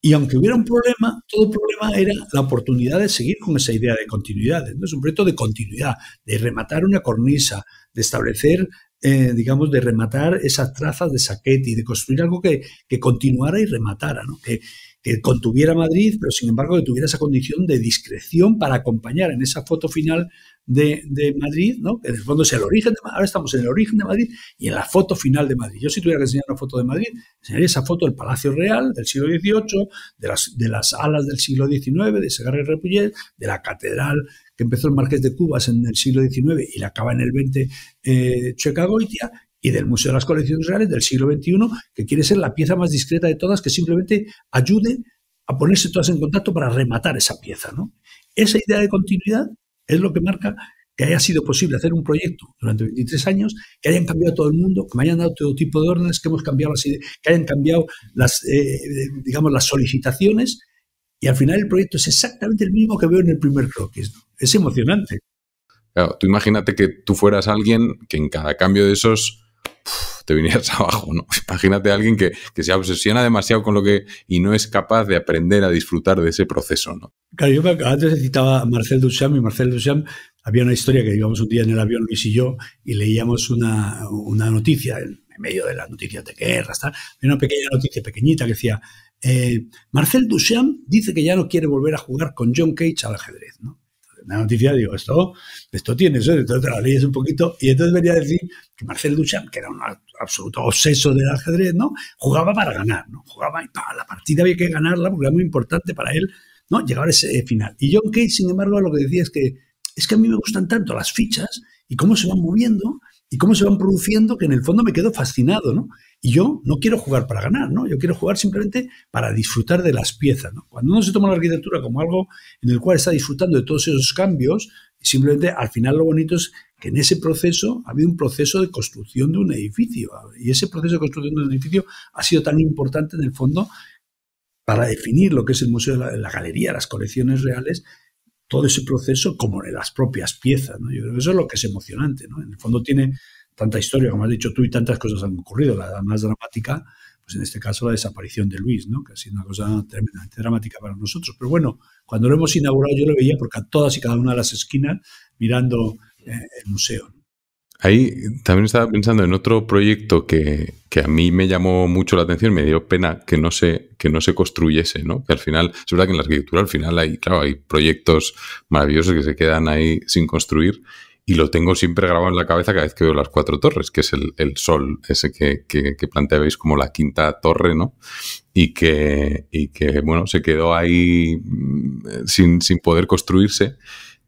Y aunque hubiera un problema, todo problema era la oportunidad de seguir con esa idea de continuidades. ¿no? Es un reto de continuidad, de rematar una cornisa, de establecer, eh, digamos, de rematar esas trazas de saquete y de construir algo que, continuara y rematara, ¿no? que, que contuviera Madrid, pero sin embargo que tuviera esa condición de discreción para acompañar en esa foto final de, Madrid, ¿no? que en el fondo es el origen de Madrid, ahora estamos en el origen de Madrid y en la foto final de Madrid. Yo si tuviera que enseñar una foto de Madrid, enseñaría esa foto del Palacio Real del siglo XVIII, de las, de las alas del siglo XIX, de Segarra y de la catedral que empezó el Marqués de Cubas en el siglo XIX y la acaba en el XX eh, Checa Goitia, y del Museo de las Colecciones Reales del siglo XXI, que quiere ser la pieza más discreta de todas, que simplemente ayude a ponerse todas en contacto para rematar esa pieza. Esa idea de continuidad es lo que marca que haya sido posible hacer un proyecto durante 23 años, que hayan cambiado todo el mundo, que me hayan dado todo tipo de órdenes, que hemos cambiado las que hayan cambiado las, eh, eh, digamos, las solicitaciones, y al final el proyecto es exactamente el mismo que veo en el primer croquis. Es emocionante. Claro, tú imagínate que tú fueras alguien que en cada cambio de esos te vinieras abajo, ¿no? Imagínate a alguien que, se obsesiona demasiado con lo que y no es capaz de aprender a disfrutar de ese proceso, ¿no? Claro, yo antes citaba a Marcel Duchamp y Marcel Duchamp había una historia que íbamos un día en el avión Luis y yo y leíamos una, noticia en medio de las noticias de guerra, una pequeña noticia pequeñita que decía eh, Marcel Duchamp dice que ya no quiere volver a jugar con John Cage al ajedrez, ¿no? la noticia, digo, esto, esto tiene eso, entonces te lo un poquito, y entonces venía a decir que Marcel Duchamp, que era un absoluto obseso del ajedrez, ¿no? Jugaba para ganar, ¿no? Jugaba y para la partida había que ganarla porque era muy importante para él, ¿no? Llegar a ese eh, final. Y John Cage, sin embargo, lo que decía es que es que a mí me gustan tanto las fichas y cómo se van moviendo, y cómo se van produciendo, que en el fondo me quedo fascinado, ¿no? Y yo no quiero jugar para ganar, ¿no? Yo quiero jugar simplemente para disfrutar de las piezas, Cuando uno se toma la arquitectura como algo en el cual está disfrutando de todos esos cambios, simplemente al final lo bonito es que en ese proceso ha habido un proceso de construcción de un edificio, y ese proceso de construcción de un edificio ha sido tan importante en el fondo para definir lo que es el museo, de la galería, las colecciones reales, todo ese proceso como en las propias piezas. Yo creo que eso es lo que es emocionante. En el fondo tiene tanta historia, como has dicho tú, y tantas cosas han ocurrido. La más dramática, pues en este caso la desaparición de Luis, ¿no? que ha sido una cosa tremendamente dramática para nosotros. Pero bueno, cuando lo hemos inaugurado yo lo veía porque a todas y cada una de las esquinas mirando eh, el museo. Ahí también estaba pensando en otro proyecto que, que, a mí me llamó mucho la atención, me dio pena que no se, que no se construyese, ¿no? Que al final, es verdad que en la arquitectura al final hay, claro, hay proyectos maravillosos que se quedan ahí sin construir y lo tengo siempre grabado en la cabeza cada vez que veo las cuatro torres, que es el, el sol, ese que, que, que, planteabais como la quinta torre, ¿no? Y que, y que bueno, se quedó ahí mm, sin, sin poder construirse.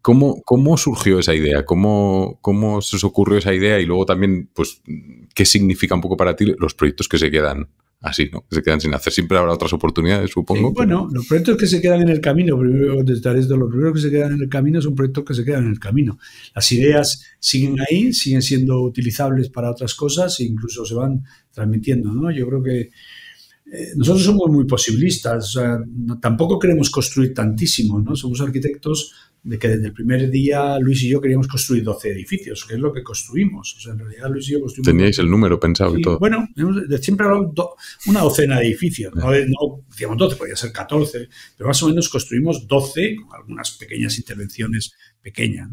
¿Cómo, surgió esa idea? ¿Cómo, ¿Cómo se os ocurrió esa idea? Y luego también, pues, ¿qué significa un poco para ti los proyectos que se quedan así, ¿no? Que se quedan sin hacer. Siempre habrá otras oportunidades, supongo. bueno, los proyectos que se quedan en el camino, primero contestaré esto, los primeros que se quedan en el camino son proyectos que se quedan en el camino. Las ideas siguen ahí, siguen siendo utilizables para otras cosas e incluso se van transmitiendo, ¿no? Yo creo que eh, nosotros somos muy posibilistas, o sea, tampoco queremos construir tantísimo, ¿no? Somos arquitectos de que desde el primer día Luis y yo queríamos construir 12 edificios, que es lo que construimos. O sea, en realidad Luis y yo construimos... Teníais el número pensado y todo. Bueno, siempre una docena de edificios, no, eh, no 12, podía ser 14, pero más o menos construimos 12, con algunas pequeñas intervenciones pequeñas.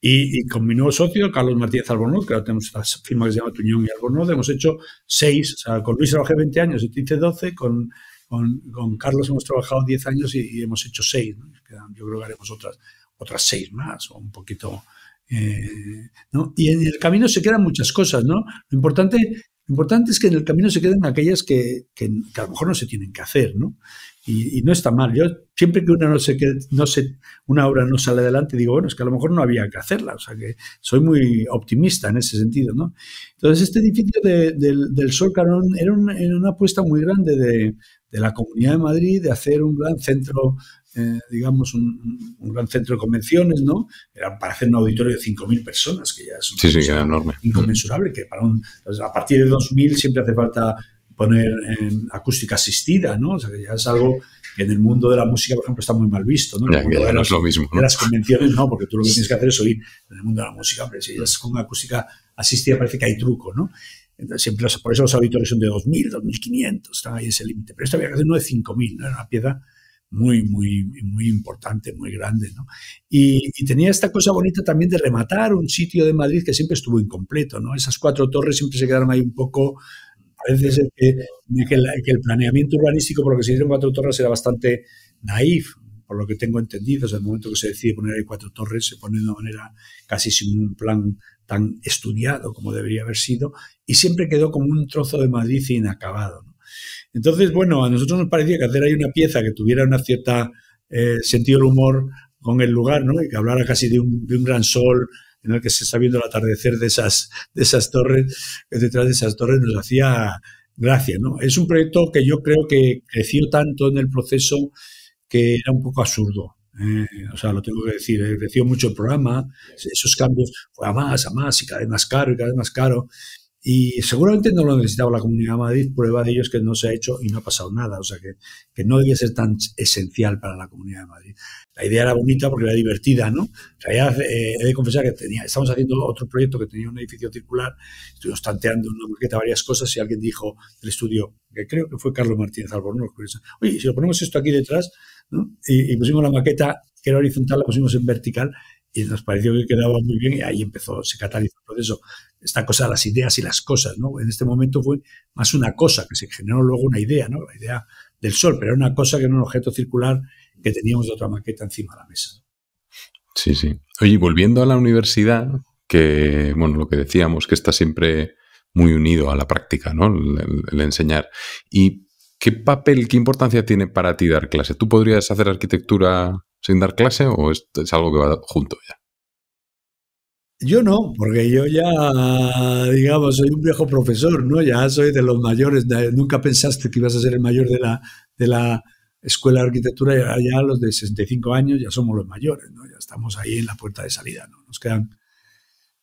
Y, con mi nuevo socio, Carlos Martínez Albornoz, que ahora tenemos la firma que se llama Tuñón y Albornoz, hemos hecho 6, o sea, con Luis trabajé 20 años y Tite 12, con... Con, Carlos hemos trabajado 10 años y, hemos hecho 6. ¿no? Yo creo que haremos otras otras seis más o un poquito. Eh, ¿no? Y en el camino se quedan muchas cosas, ¿no? Lo importante, importante es que en el camino se queden aquellas que, que, a lo mejor no se tienen que hacer, ¿no? Y, no está mal. Yo siempre que una no se, no se, una obra no sale adelante, digo, bueno, es que a lo mejor no había que hacerla. O sea que soy muy optimista en ese sentido, ¿no? Entonces, este edificio del, del Sol era, era, una apuesta muy grande de, de la Comunidad de Madrid de hacer un gran centro, eh, digamos, un, gran centro de convenciones, ¿no? Era para hacer un auditorio de 5.000 personas, que ya es sí, sí, enorme. inconmensurable, que para un, a partir de 2.000 siempre hace falta poner eh, acústica asistida, ¿no? O sea, que ya es algo que en el mundo de la música, por ejemplo, está muy mal visto, ¿no? en ya no es lo mismo, ¿no? de las convenciones, no, porque tú lo que tienes que hacer es oír en el mundo de la música, pero si ya mm. es con acústica asistida parece que hay truco, ¿no? Entonces, por eso los auditorios son de 2.000, 2.500, está ahí ese límite. Pero esto había que hacer uno de 5.000, era una piedra muy, muy, muy importante, muy grande. Y, tenía esta cosa bonita también de rematar un sitio de Madrid que siempre estuvo incompleto. ¿no? Esas cuatro torres siempre se quedaron ahí un poco. Parece ser que, que, el planeamiento urbanístico por lo que se hicieron cuatro torres era bastante naif, por lo que tengo entendido. O el momento que se decide poner ahí cuatro torres, se pone de una manera casi sin un plan tan estudiado como debería haber sido y siempre quedó como un trozo de Madrid inacabado. Entonces, bueno, a nosotros nos parecía que hacer ahí una pieza que tuviera una cierta eh, sentido del humor con el lugar, ¿no? Y que hablara casi de un, gran sol en el que se está viendo el atardecer de esas, de esas torres, detrás de esas torres nos hacía gracia, ¿no? Es un proyecto que yo creo que creció tanto en el proceso que era un poco absurdo. ¿eh? o sea, lo tengo que decir, ¿eh? creció mucho el programa, esos cambios fue a más, a más y cada vez más caro y cada vez más caro. Y seguramente no lo necesitaba la Comunidad de Madrid, prueba de ello es que no se ha hecho y no ha pasado nada, o sea que, que no debía ser tan esencial para la Comunidad de Madrid. La idea era bonita porque era divertida, ¿no? En eh, he de confesar que tenía, estamos haciendo otro proyecto que tenía un edificio circular, estuvimos tanteando una maqueta varias cosas y alguien dijo del estudio, que creo que fue Carlos Martínez Albornoz, oye, si lo ponemos esto aquí detrás, ¿no? y, y pusimos la maqueta que era horizontal, la pusimos en vertical y nos pareció que quedaba muy bien y ahí empezó, se catalizó el proceso. Esta cosa, las ideas y las cosas, ¿no? En este momento fue más una cosa, que se generó luego una idea, ¿no? La idea del sol, pero era una cosa que era un objeto circular que teníamos de otra maqueta encima de la mesa. Sí, sí. Oye, volviendo a la universidad, que, bueno, lo que decíamos, que está siempre muy unido a la práctica, ¿no? el, el enseñar. ¿Y qué papel, qué importancia tiene para ti dar clase? ¿Tú podrías hacer arquitectura sin dar clase o es, algo que va junto ya? Yo no, porque yo ya, digamos, soy un viejo profesor, ¿no? Ya soy de los mayores. nunca pensaste que ibas a ser el mayor de la, de la escuela de arquitectura. Ya, los de 65 años ya somos los mayores, ¿no? Ya estamos ahí en la puerta de salida, ¿no? Nos quedan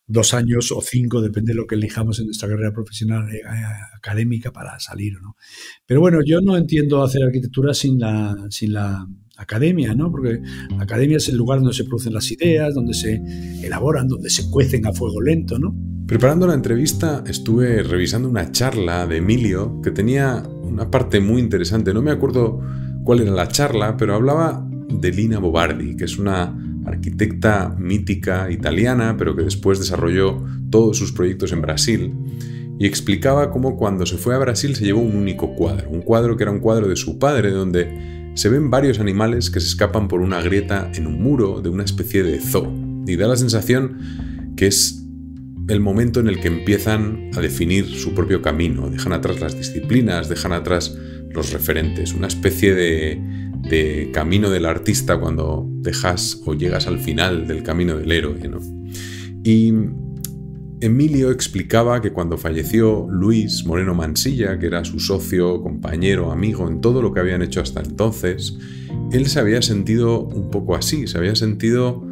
dos años o cinco, depende de lo que elijamos en nuestra carrera profesional eh, eh, académica para salir, ¿no? Pero bueno, yo no entiendo hacer arquitectura sin la, sin la academia, ¿no? Porque la academia es el lugar donde se producen las ideas, donde se elaboran, donde se cuecen a fuego lento, ¿no? Preparando la entrevista estuve revisando una charla de Emilio que tenía una parte muy interesante. No me acuerdo cuál era la charla, pero hablaba de Lina Bobardi, que es una arquitecta mítica italiana, pero que después desarrolló todos sus proyectos en Brasil y explicaba cómo cuando se fue a Brasil se llevó un único cuadro, un cuadro que era un cuadro de su padre, donde se ven varios animales que se escapan por una grieta en un muro de una especie de zoo, y da la sensación que es el momento en el que empiezan a definir su propio camino, dejan atrás las disciplinas, dejan atrás los referentes, una especie de, camino del artista cuando dejas o llegas al final del camino del héroe. ¿no? Y Emilio explicaba que cuando falleció Luis Moreno Mansilla, que era su socio, compañero, amigo en todo lo que habían hecho hasta entonces, él se había sentido un poco así, se había sentido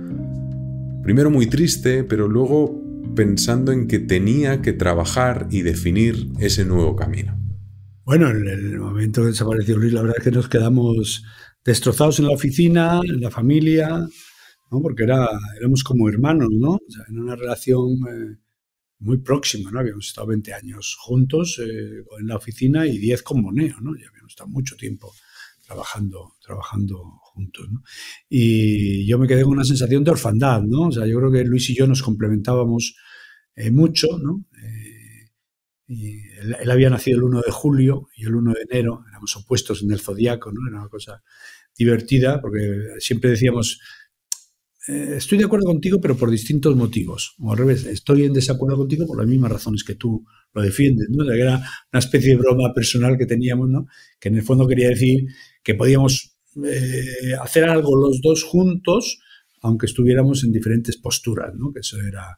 primero muy triste, pero luego pensando en que tenía que trabajar y definir ese nuevo camino. Bueno, en el momento que desapareció Luis, la verdad es que nos quedamos destrozados en la oficina, en la familia, porque era, éramos como hermanos, ¿no? en una relación... Eh, muy próxima, ¿no? Habíamos estado 20 años juntos eh, en la oficina y 10 con Moneo, ¿no? Ya habíamos estado mucho tiempo trabajando, trabajando juntos, ¿no? Y yo me quedé con una sensación de orfandad, ¿no? O sea, yo creo que Luis y yo nos complementábamos eh, mucho, ¿no? Eh, él, había nacido el 1 de julio y el 1 de enero, éramos opuestos en el zodiaco, ¿no? Era una cosa divertida porque siempre decíamos eh, estoy de acuerdo contigo, pero por distintos motivos. O al revés, estoy en desacuerdo contigo por las mismas razones que tú lo defiendes, ¿no? Era una especie de broma personal que teníamos, ¿no? Que en el fondo quería decir que podíamos eh, hacer algo los dos juntos, aunque estuviéramos en diferentes posturas, ¿no? Que eso era,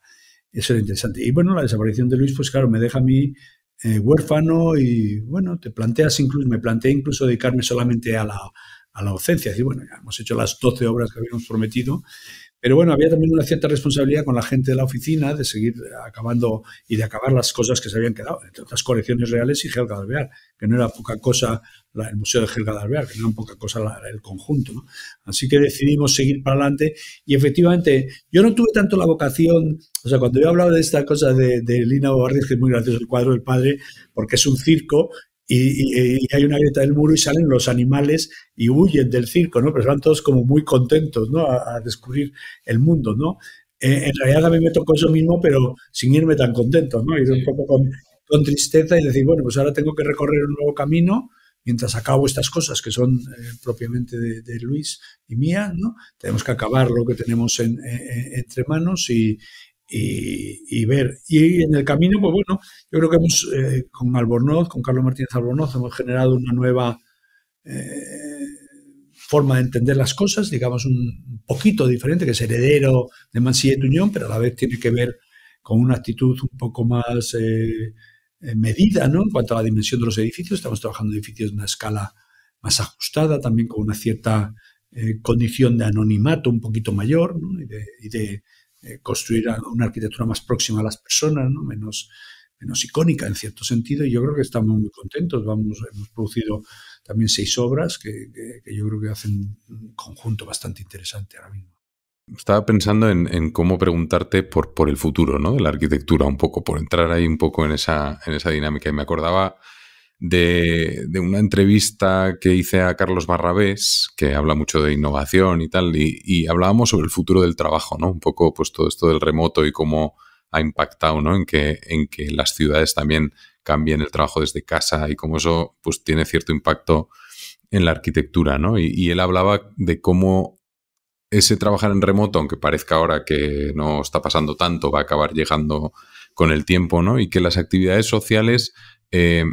eso era interesante. Y bueno, la desaparición de Luis, pues claro, me deja a mí eh, huérfano y bueno, te planteas incluso, me planteé incluso dedicarme solamente a la, a la ausencia, Decir, bueno, ya hemos hecho las 12 obras que habíamos prometido, pero bueno, había también una cierta responsabilidad con la gente de la oficina de seguir acabando y de acabar las cosas que se habían quedado, entre otras colecciones reales y Helga que no era poca cosa el Museo de Helga que no era poca cosa el conjunto. Así que decidimos seguir para adelante y efectivamente yo no tuve tanto la vocación, o sea, cuando yo hablado de esta cosa de, Lina que es muy gracioso el cuadro del padre, porque es un circo y, hay una grieta del muro y salen los animales y huyen del circo, ¿no? Pero van todos como muy contentos, ¿no? A, descubrir el mundo, ¿no? Eh, en realidad a mí me tocó eso mismo, pero sin irme tan contento, ¿no? Ir un poco con, tristeza y decir, bueno, pues ahora tengo que recorrer un nuevo camino mientras acabo estas cosas que son eh, propiamente de, Luis y mía, ¿no? Tenemos que acabar lo que tenemos en, eh, entre manos y, y, ver. Y en el camino, pues bueno, yo creo que hemos, eh, con Albornoz, con Carlos Martínez Albornoz, hemos generado una nueva eh, forma de entender las cosas, digamos un poquito diferente, que es heredero de Mansilla Tuñón, pero a la vez tiene que ver con una actitud un poco más eh, medida, ¿no? En cuanto a la dimensión de los edificios, estamos trabajando edificios de una escala más ajustada, también con una cierta condición de anonimato un poquito mayor ¿no? y de, eh, construir una arquitectura más próxima a las personas, menos, menos icónica en cierto sentido, y yo creo que estamos muy contentos. Vamos, hemos producido también seis obras que, yo creo que hacen un conjunto bastante interesante ahora mismo. Estaba pensando en, cómo preguntarte por, por, el futuro de la arquitectura, un poco, por entrar ahí un poco esa, en esa dinámica. Y me acordaba de, una entrevista que hice a Carlos Barrabés, que habla mucho de innovación y tal, y, hablábamos sobre el futuro del trabajo, ¿no? Un poco pues todo esto del remoto y cómo ha impactado, ¿no? En que, en que las ciudades también cambien el trabajo desde casa y cómo eso pues tiene cierto impacto en la arquitectura, ¿no? Y, él hablaba de cómo ese trabajar en remoto, aunque parezca ahora que no está pasando tanto, va a acabar llegando con el tiempo, ¿no? Y que las actividades sociales eh,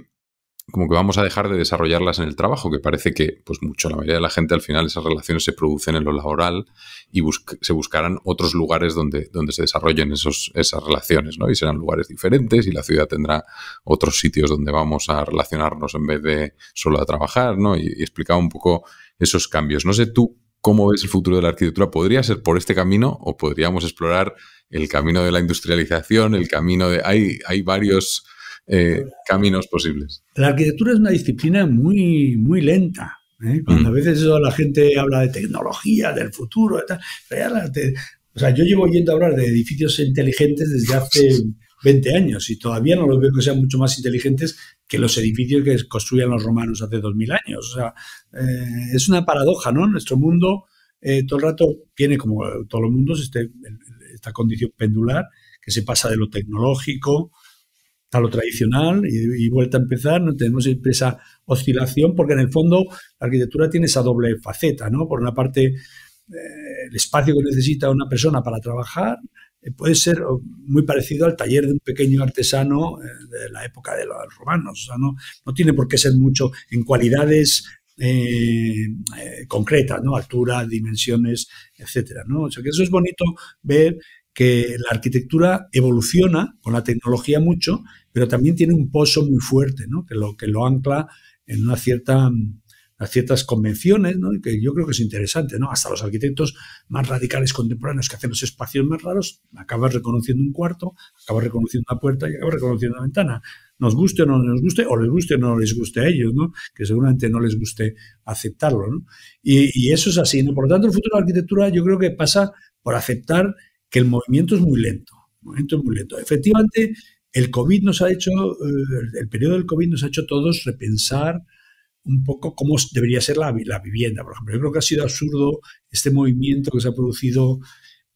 como que vamos a dejar de desarrollarlas en el trabajo, que parece que, pues mucho, la mayoría de la gente al final esas relaciones se producen en lo laboral y se buscarán otros lugares donde, donde se desarrollen esos, esas relaciones, ¿no? Y serán lugares diferentes y la ciudad tendrá otros sitios donde vamos a relacionarnos en vez de solo a trabajar, ¿no? Y, explicar explicaba un poco esos cambios. No sé tú cómo ves el futuro de la arquitectura. ¿Podría ser por este camino o podríamos explorar el camino de la industrialización, el camino de... Hay, hay varios eh, caminos posibles. La arquitectura es una disciplina muy, muy lenta. ¿eh? Cuando mm. a veces la gente habla de tecnología, del futuro, yo llevo oyendo hablar de edificios inteligentes desde hace 20 años y todavía no los veo que sean mucho más inteligentes que los edificios que construían los romanos hace 2000 años. Eh, es una paradoja, ¿no? Nuestro mundo todo el rato tiene, como todos los mundos, este, esta condición pendular que se pasa de lo tecnológico a lo tradicional y, vuelta a empezar, ¿no? tenemos esa oscilación porque en el fondo la arquitectura tiene esa doble faceta, ¿no? Por una parte, eh, el espacio que necesita una persona para trabajar eh, puede ser muy parecido al taller de un pequeño artesano eh, de la época de los romanos, no, tiene por qué ser mucho en cualidades concretas, ¿no? Altura, dimensiones, etcétera, ¿no? O sea que eso es bonito ver que la arquitectura evoluciona con la tecnología mucho pero también tiene un pozo muy fuerte, ¿no? que, lo, que lo ancla en una mm, ciertas convenciones, que yo creo que es interesante, ¿no? Hasta los arquitectos más radicales contemporáneos que hacen los espacios más raros, acabas reconociendo un cuarto, acabas reconociendo una puerta y acabas reconociendo una ventana. Nos guste o no nos guste, o les guste o no les guste a ellos, ¿no? Que seguramente no les guste aceptarlo, Y, eso es así, ¿no? Por lo tanto, el futuro de la arquitectura yo creo que pasa por aceptar que el movimiento es muy lento. El movimiento es muy lento. Efectivamente, el COVID nos ha hecho, eh, el periodo del COVID nos ha hecho todos repensar un poco cómo debería ser la, vivienda. Por ejemplo, yo creo que ha sido absurdo este movimiento que se ha producido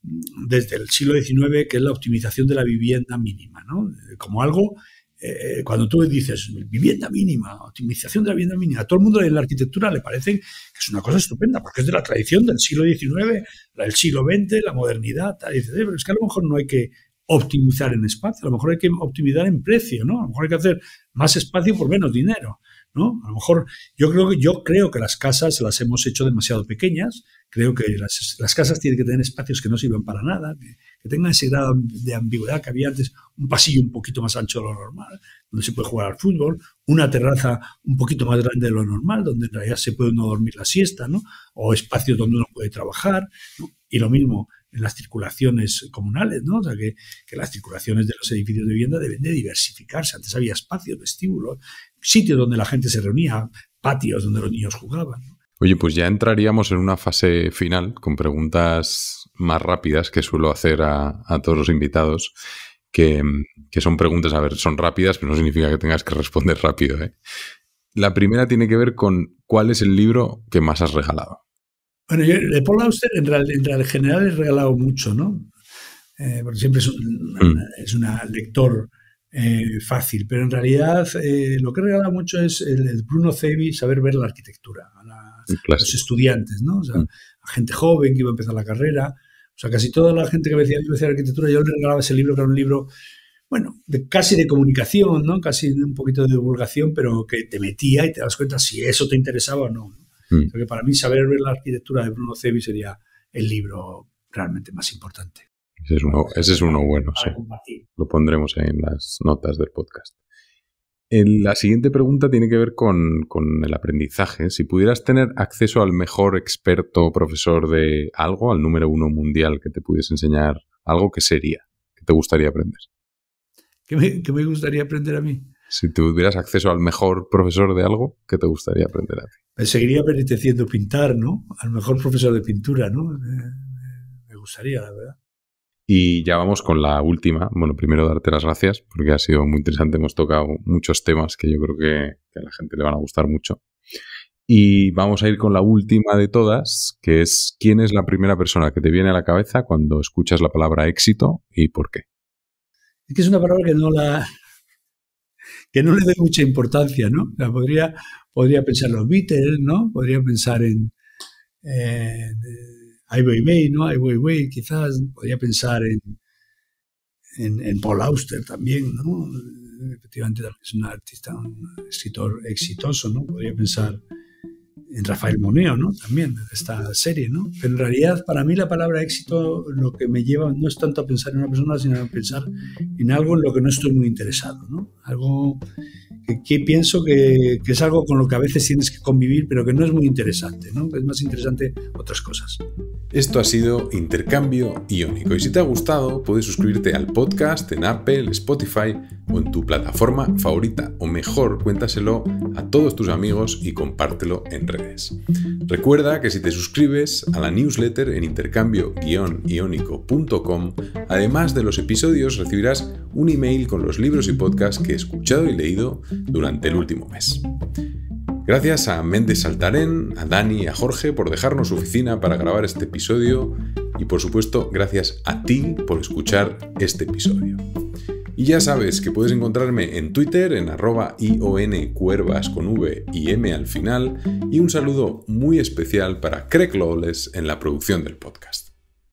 mm, desde el siglo XIX, que es la optimización de la vivienda mínima, ¿no? Eh, como algo, eh, cuando tú dices vivienda mínima, optimización de la vivienda mínima, a todo el mundo en la arquitectura le parece que es una cosa estupenda, porque es de la tradición del siglo XIX, el siglo XX, la modernidad, tal. pero es que a lo mejor no hay que optimizar en espacio, a lo mejor hay que optimizar en precio, ¿no? A lo mejor hay que hacer más espacio por menos dinero, ¿no? A lo mejor yo creo que yo creo que las casas las hemos hecho demasiado pequeñas, creo que las, casas tienen que tener espacios que no sirvan para nada, que, tengan ese grado de ambigüedad que había antes, un pasillo un poquito más ancho de lo normal, donde se puede jugar al fútbol, una terraza un poquito más grande de lo normal, donde en realidad se puede uno dormir la siesta, ¿no? O espacios donde uno puede trabajar, Y lo mismo, en las circulaciones comunales, ¿no? O sea, que, las circulaciones de los edificios de vivienda deben de diversificarse. Antes había espacios, vestíbulos, sitios donde la gente se reunía, patios donde los niños jugaban. Oye, pues ya entraríamos en una fase final con preguntas más rápidas que suelo hacer a, todos los invitados, que, son preguntas, a ver, son rápidas, pero no significa que tengas que responder rápido. ¿eh? La primera tiene que ver con cuál es el libro que más has regalado. Bueno, yo Paul Auster en, en general he regalado mucho, ¿no? Eh, porque siempre es un, mm. es una lector eh, fácil, pero en realidad eh, lo que he regalado mucho es el, Bruno Zevi, saber ver la arquitectura, a, los estudiantes, ¿no? O sea, mm. a gente joven que iba a empezar la carrera, o sea, casi toda la gente que me decía, arquitectura, yo le regalaba ese libro, que era un libro, bueno, de, casi de comunicación, ¿no? Casi un poquito de divulgación, pero que te metía y te das cuenta si eso te interesaba o no. Mm. para mí saber ver la arquitectura de Bruno Cebi sería el libro realmente más importante. Ese es uno, bueno, Lo pondremos ahí en las notas del podcast. la siguiente pregunta tiene que ver con, el aprendizaje. Si pudieras tener acceso al mejor experto o profesor de algo, al número uno mundial que te pudiese enseñar algo, ¿qué sería? ¿Qué te gustaría aprender? qué me gustaría aprender a mí? si tuvieras acceso al mejor profesor de algo, ¿qué te gustaría aprender a ti? Me seguiría perteneciendo pintar, ¿no? Al mejor profesor de pintura, ¿no? Eh, me gustaría, la verdad. Y ya vamos con la última. Bueno, primero darte las gracias porque ha sido muy interesante. Hemos tocado muchos temas que yo creo que, que a la gente le van a gustar mucho. Y vamos a ir con la última de todas, que es ¿quién es la primera persona que te viene a la cabeza cuando escuchas la palabra éxito y por qué? Es que es una palabra que no la, que no le dé mucha importancia, ¿no? podría, podría pensar los Beatles, ¿no? Podría pensar en, en Ai eh, Weiwei, ¿no? Ai Weiwei, quizás. Podría pensar en, en, Paul Auster también, ¿no? Efectivamente, es un artista, un escritor exitoso, ¿no? Podría pensar en Rafael Moneo, ¿no? También, esta serie, ¿no? Pero en realidad, para mí la palabra éxito lo que me lleva no es tanto a pensar en una persona, sino a pensar en algo en lo que no estoy muy interesado, ¿no? Algo que, pienso que, que, es algo con lo que a veces tienes que convivir, pero que no es muy interesante, ¿no? Es más interesante otras cosas. Esto ha sido Intercambio Iónico. Y si te ha gustado, puedes suscribirte al podcast en Apple, Spotify o en tu plataforma favorita. O mejor, cuéntaselo a todos tus amigos y compártelo en redes. Recuerda que si te suscribes a la newsletter en intercambio ionicocom además de los episodios, recibirás un email con los libros y podcasts que he escuchado y leído durante el último mes. Gracias a Méndez Saltarén, a Dani y a Jorge por dejarnos su oficina para grabar este episodio y por supuesto gracias a ti por escuchar este episodio. Y ya sabes que puedes encontrarme en Twitter en arroba cuervas con V y M al final. Y un saludo muy especial para Craig Lawless en la producción del podcast.